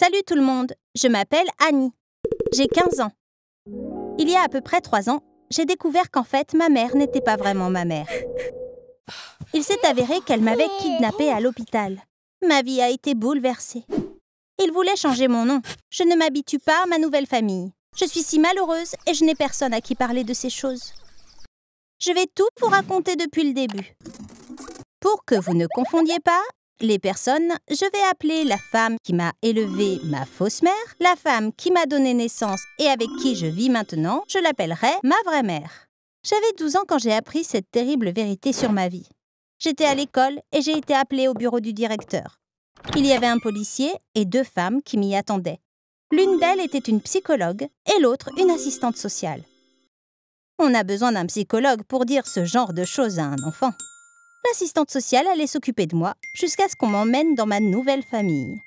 Salut tout le monde, je m'appelle Annie. J'ai 15 ans. Il y a à peu près 3 ans, j'ai découvert qu'en fait, ma mère n'était pas vraiment ma mère. Il s'est avéré qu'elle m'avait kidnappée à l'hôpital. Ma vie a été bouleversée. Il voulait changer mon nom. Je ne m'habitue pas à ma nouvelle famille. Je suis si malheureuse et je n'ai personne à qui parler de ces choses. Je vais tout vous raconter depuis le début. Pour que vous ne confondiez pas, les personnes, je vais appeler la femme qui m'a élevée, ma fausse mère, la femme qui m'a donné naissance et avec qui je vis maintenant, je l'appellerai ma vraie mère. J'avais 12 ans quand j'ai appris cette terrible vérité sur ma vie. J'étais à l'école et j'ai été appelée au bureau du directeur. Il y avait un policier et deux femmes qui m'y attendaient. L'une d'elles était une psychologue et l'autre une assistante sociale. On a besoin d'un psychologue pour dire ce genre de choses à un enfant l'assistante sociale allait s'occuper de moi jusqu'à ce qu'on m'emmène dans ma nouvelle famille.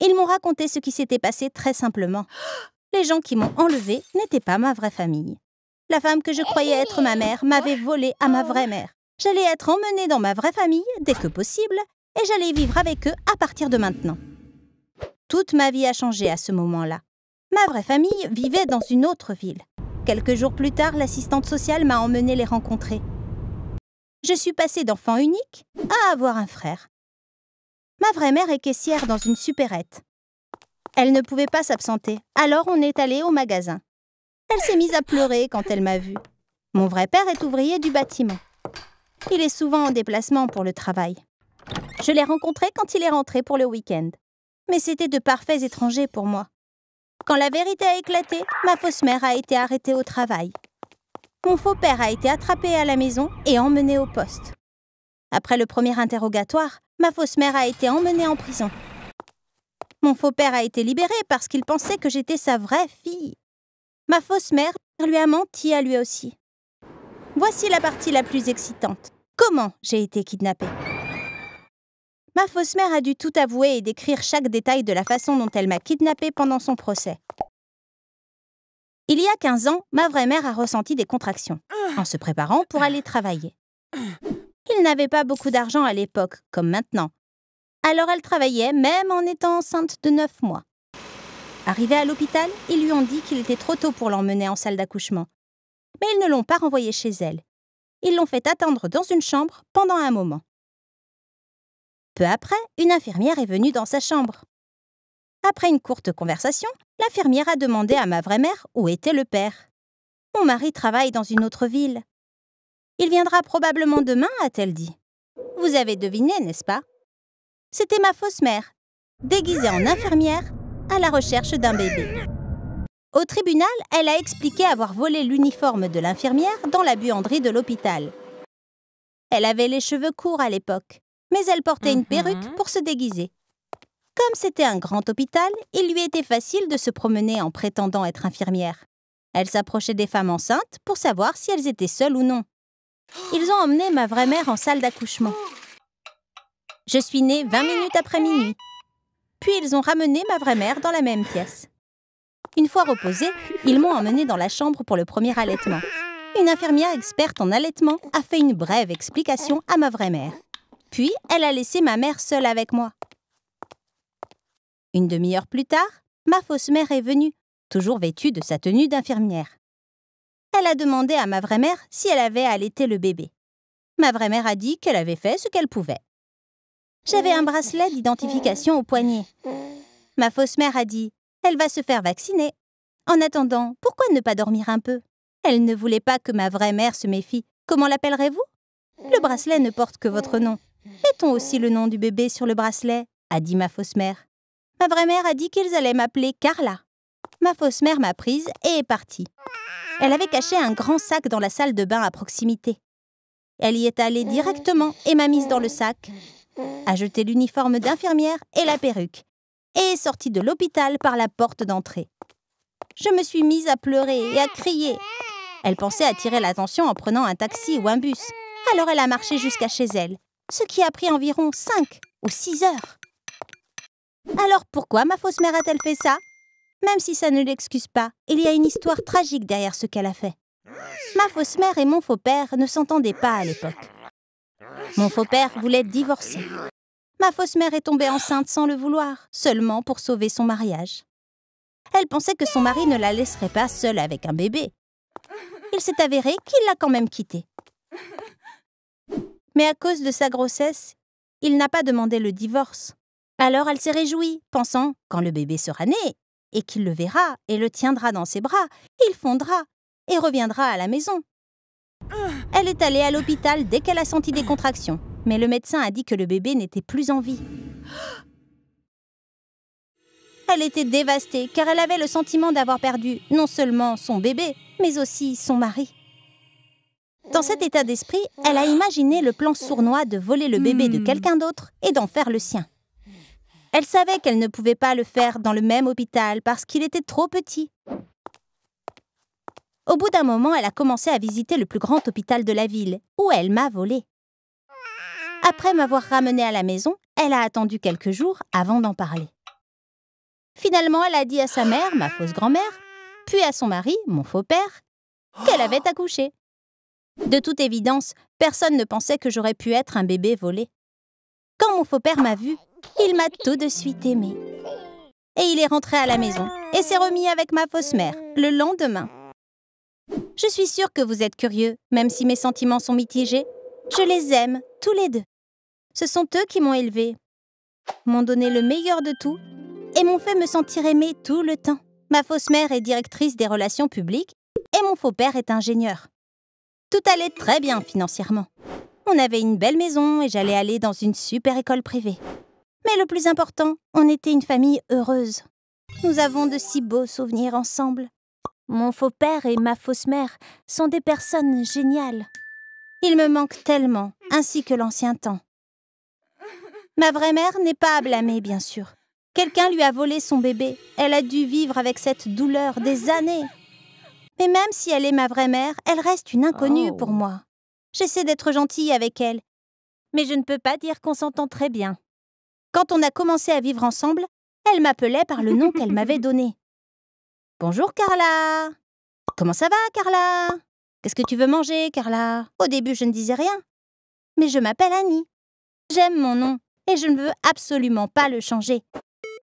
Ils m'ont raconté ce qui s'était passé très simplement. Les gens qui m'ont enlevée n'étaient pas ma vraie famille. La femme que je croyais être ma mère m'avait volée à ma vraie mère. J'allais être emmenée dans ma vraie famille dès que possible et j'allais vivre avec eux à partir de maintenant. Toute ma vie a changé à ce moment-là. Ma vraie famille vivait dans une autre ville. Quelques jours plus tard, l'assistante sociale m'a emmenée les rencontrer je suis passée d'enfant unique à avoir un frère. Ma vraie mère est caissière dans une supérette. Elle ne pouvait pas s'absenter, alors on est allé au magasin. Elle s'est mise à pleurer quand elle m'a vue. Mon vrai père est ouvrier du bâtiment. Il est souvent en déplacement pour le travail. Je l'ai rencontré quand il est rentré pour le week-end. Mais c'était de parfaits étrangers pour moi. Quand la vérité a éclaté, ma fausse mère a été arrêtée au travail mon faux-père a été attrapé à la maison et emmené au poste. Après le premier interrogatoire, ma fausse mère a été emmenée en prison. Mon faux-père a été libéré parce qu'il pensait que j'étais sa vraie fille. Ma fausse mère lui a menti à lui aussi. Voici la partie la plus excitante. Comment j'ai été kidnappée Ma fausse mère a dû tout avouer et décrire chaque détail de la façon dont elle m'a kidnappée pendant son procès. Il y a 15 ans, ma vraie mère a ressenti des contractions en se préparant pour aller travailler. Il n'avait pas beaucoup d'argent à l'époque, comme maintenant. Alors elle travaillait même en étant enceinte de 9 mois. Arrivée à l'hôpital, ils lui ont dit qu'il était trop tôt pour l'emmener en salle d'accouchement. Mais ils ne l'ont pas renvoyée chez elle. Ils l'ont fait attendre dans une chambre pendant un moment. Peu après, une infirmière est venue dans sa chambre. Après une courte conversation, l'infirmière a demandé à ma vraie mère où était le père. Mon mari travaille dans une autre ville. Il viendra probablement demain, a-t-elle dit. Vous avez deviné, n'est-ce pas C'était ma fausse mère, déguisée en infirmière, à la recherche d'un bébé. Au tribunal, elle a expliqué avoir volé l'uniforme de l'infirmière dans la buanderie de l'hôpital. Elle avait les cheveux courts à l'époque, mais elle portait une mmh perruque pour se déguiser comme c'était un grand hôpital, il lui était facile de se promener en prétendant être infirmière. Elle s'approchait des femmes enceintes pour savoir si elles étaient seules ou non. Ils ont emmené ma vraie mère en salle d'accouchement. Je suis née 20 minutes après minuit. Puis ils ont ramené ma vraie mère dans la même pièce. Une fois reposée, ils m'ont emmenée dans la chambre pour le premier allaitement. Une infirmière experte en allaitement a fait une brève explication à ma vraie mère. Puis, elle a laissé ma mère seule avec moi. Une demi-heure plus tard, ma fausse mère est venue, toujours vêtue de sa tenue d'infirmière. Elle a demandé à ma vraie mère si elle avait allaité le bébé. Ma vraie mère a dit qu'elle avait fait ce qu'elle pouvait. J'avais un bracelet d'identification au poignet. Ma fausse mère a dit Elle va se faire vacciner. En attendant, pourquoi ne pas dormir un peu Elle ne voulait pas que ma vraie mère se méfie. Comment l'appellerez-vous Le bracelet ne porte que votre nom. Mettons aussi le nom du bébé sur le bracelet, a dit ma fausse mère. Ma vraie mère a dit qu'ils allaient m'appeler Carla. Ma fausse mère m'a prise et est partie. Elle avait caché un grand sac dans la salle de bain à proximité. Elle y est allée directement et m'a mise dans le sac, a jeté l'uniforme d'infirmière et la perruque, et est sortie de l'hôpital par la porte d'entrée. Je me suis mise à pleurer et à crier. Elle pensait attirer l'attention en prenant un taxi ou un bus. Alors elle a marché jusqu'à chez elle, ce qui a pris environ 5 ou 6 heures. Alors pourquoi ma fausse mère a-t-elle fait ça Même si ça ne l'excuse pas, il y a une histoire tragique derrière ce qu'elle a fait. Ma fausse mère et mon faux père ne s'entendaient pas à l'époque. Mon faux père voulait divorcer. Ma fausse mère est tombée enceinte sans le vouloir, seulement pour sauver son mariage. Elle pensait que son mari ne la laisserait pas seule avec un bébé. Il s'est avéré qu'il l'a quand même quittée. Mais à cause de sa grossesse, il n'a pas demandé le divorce. Alors elle s'est réjouie, pensant, quand le bébé sera né, et qu'il le verra et le tiendra dans ses bras, il fondra et reviendra à la maison. Elle est allée à l'hôpital dès qu'elle a senti des contractions, mais le médecin a dit que le bébé n'était plus en vie. Elle était dévastée car elle avait le sentiment d'avoir perdu non seulement son bébé, mais aussi son mari. Dans cet état d'esprit, elle a imaginé le plan sournois de voler le bébé de hmm. quelqu'un d'autre et d'en faire le sien. Elle savait qu'elle ne pouvait pas le faire dans le même hôpital parce qu'il était trop petit. Au bout d'un moment, elle a commencé à visiter le plus grand hôpital de la ville, où elle m'a volé. Après m'avoir ramené à la maison, elle a attendu quelques jours avant d'en parler. Finalement, elle a dit à sa mère, ma fausse grand-mère, puis à son mari, mon faux père, qu'elle avait accouché. De toute évidence, personne ne pensait que j'aurais pu être un bébé volé. Quand mon faux père m'a vue il m'a tout de suite aimé. Et il est rentré à la maison et s'est remis avec ma fausse mère le lendemain. Je suis sûre que vous êtes curieux, même si mes sentiments sont mitigés. Je les aime, tous les deux. Ce sont eux qui m'ont élevée, m'ont donné le meilleur de tout et m'ont fait me sentir aimée tout le temps. Ma fausse mère est directrice des relations publiques et mon faux père est ingénieur. Tout allait très bien financièrement. On avait une belle maison et j'allais aller dans une super école privée. Mais le plus important, on était une famille heureuse. Nous avons de si beaux souvenirs ensemble. Mon faux père et ma fausse mère sont des personnes géniales. Ils me manquent tellement, ainsi que l'ancien temps. Ma vraie mère n'est pas à blâmer, bien sûr. Quelqu'un lui a volé son bébé. Elle a dû vivre avec cette douleur des années. Mais même si elle est ma vraie mère, elle reste une inconnue oh. pour moi. J'essaie d'être gentille avec elle, mais je ne peux pas dire qu'on s'entend très bien. Quand on a commencé à vivre ensemble, elle m'appelait par le nom qu'elle m'avait donné. Bonjour Carla Comment ça va Carla Qu'est-ce que tu veux manger Carla Au début je ne disais rien. Mais je m'appelle Annie. J'aime mon nom et je ne veux absolument pas le changer.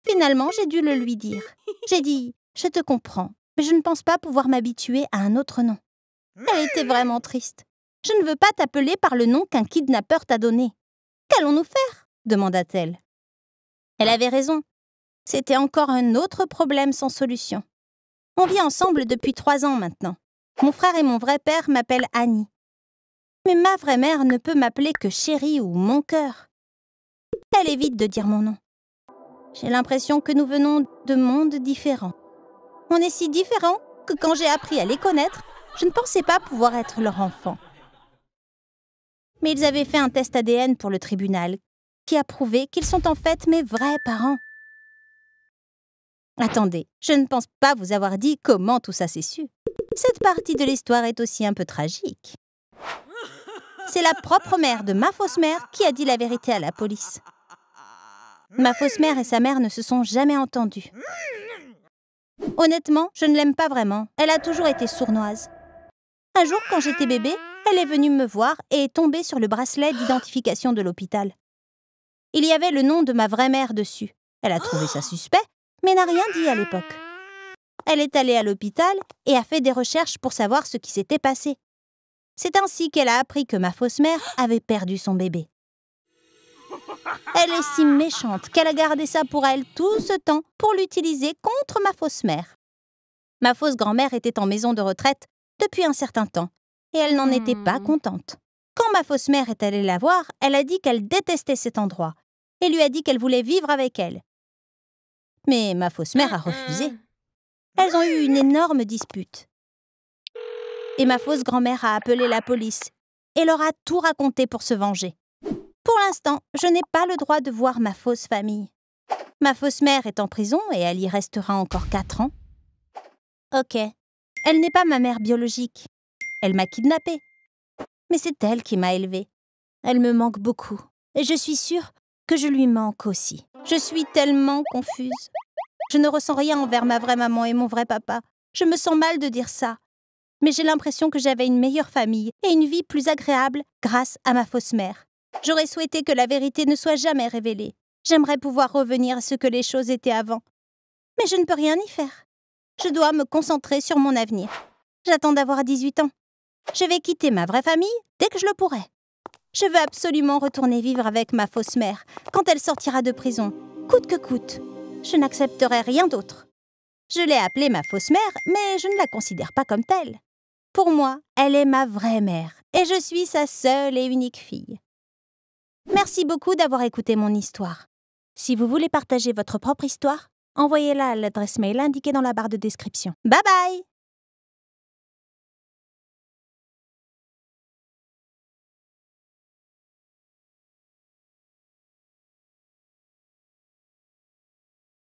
Finalement j'ai dû le lui dire. J'ai dit Je te comprends, mais je ne pense pas pouvoir m'habituer à un autre nom. Elle était vraiment triste. Je ne veux pas t'appeler par le nom qu'un kidnappeur t'a donné. Qu'allons-nous faire demanda-t-elle. Elle ah. avait raison. C'était encore un autre problème sans solution. On vit ensemble depuis trois ans maintenant. Mon frère et mon vrai père m'appellent Annie. Mais ma vraie mère ne peut m'appeler que chérie ou mon cœur. Elle évite de dire mon nom. J'ai l'impression que nous venons de mondes différents. On est si différents que quand j'ai appris à les connaître, je ne pensais pas pouvoir être leur enfant. Mais ils avaient fait un test ADN pour le tribunal, qui a prouvé qu'ils sont en fait mes vrais parents. Attendez, je ne pense pas vous avoir dit comment tout ça s'est su. Cette partie de l'histoire est aussi un peu tragique. C'est la propre mère de ma fausse mère qui a dit la vérité à la police. Ma fausse mère et sa mère ne se sont jamais entendues. Honnêtement, je ne l'aime pas vraiment. Elle a toujours été sournoise. Un jour, quand j'étais bébé, elle est venue me voir et est tombée sur le bracelet d'identification de l'hôpital. Il y avait le nom de ma vraie mère dessus. Elle a trouvé ça suspect, mais n'a rien dit à l'époque. Elle est allée à l'hôpital et a fait des recherches pour savoir ce qui s'était passé. C'est ainsi qu'elle a appris que ma fausse mère avait perdu son bébé. Elle est si méchante qu'elle a gardé ça pour elle tout ce temps pour l'utiliser contre ma fausse mère. Ma fausse grand-mère était en maison de retraite depuis un certain temps et elle n'en était pas hmm. contente. Quand ma fausse mère est allée la voir, elle a dit qu'elle détestait cet endroit et lui a dit qu'elle voulait vivre avec elle. Mais ma fausse mère a refusé. Elles ont eu une énorme dispute. Et ma fausse grand-mère a appelé la police et leur a tout raconté pour se venger. Pour l'instant, je n'ai pas le droit de voir ma fausse famille. Ma fausse mère est en prison et elle y restera encore quatre ans. Ok, elle n'est pas ma mère biologique. Elle m'a kidnappée. Mais c'est elle qui m'a élevée. Elle me manque beaucoup. Et je suis sûre que je lui manque aussi. Je suis tellement confuse. Je ne ressens rien envers ma vraie maman et mon vrai papa. Je me sens mal de dire ça. Mais j'ai l'impression que j'avais une meilleure famille et une vie plus agréable grâce à ma fausse mère. J'aurais souhaité que la vérité ne soit jamais révélée. J'aimerais pouvoir revenir à ce que les choses étaient avant. Mais je ne peux rien y faire. Je dois me concentrer sur mon avenir. J'attends d'avoir 18 ans. Je vais quitter ma vraie famille dès que je le pourrai. Je veux absolument retourner vivre avec ma fausse mère quand elle sortira de prison, coûte que coûte. Je n'accepterai rien d'autre. Je l'ai appelée ma fausse mère, mais je ne la considère pas comme telle. Pour moi, elle est ma vraie mère, et je suis sa seule et unique fille. Merci beaucoup d'avoir écouté mon histoire. Si vous voulez partager votre propre histoire, envoyez-la à l'adresse mail indiquée dans la barre de description. Bye bye